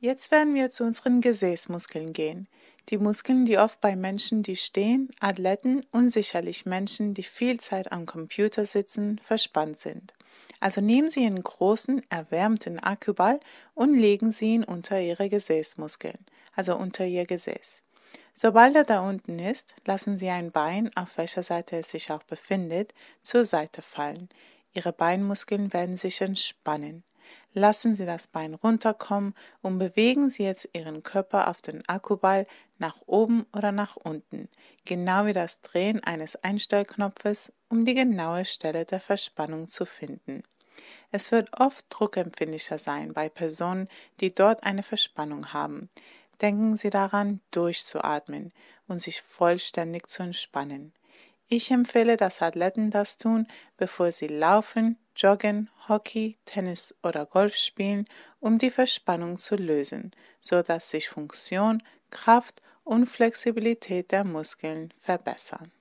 Jetzt werden wir zu unseren Gesäßmuskeln gehen. Die Muskeln, die oft bei Menschen, die stehen, Athleten und sicherlich Menschen, die viel Zeit am Computer sitzen, verspannt sind. Also nehmen Sie einen großen, erwärmten Akkuball und legen Sie ihn unter Ihre Gesäßmuskeln, also unter Ihr Gesäß. Sobald er da unten ist, lassen Sie ein Bein, auf welcher Seite es sich auch befindet, zur Seite fallen. Ihre Beinmuskeln werden sich entspannen. Lassen Sie das Bein runterkommen und bewegen Sie jetzt Ihren Körper auf den Akkuball nach oben oder nach unten, genau wie das Drehen eines Einstellknopfes, um die genaue Stelle der Verspannung zu finden. Es wird oft druckempfindlicher sein bei Personen, die dort eine Verspannung haben. Denken Sie daran, durchzuatmen und sich vollständig zu entspannen. Ich empfehle, dass Athleten das tun, bevor sie laufen, Joggen, Hockey, Tennis oder Golf spielen, um die Verspannung zu lösen, sodass sich Funktion, Kraft und Flexibilität der Muskeln verbessern.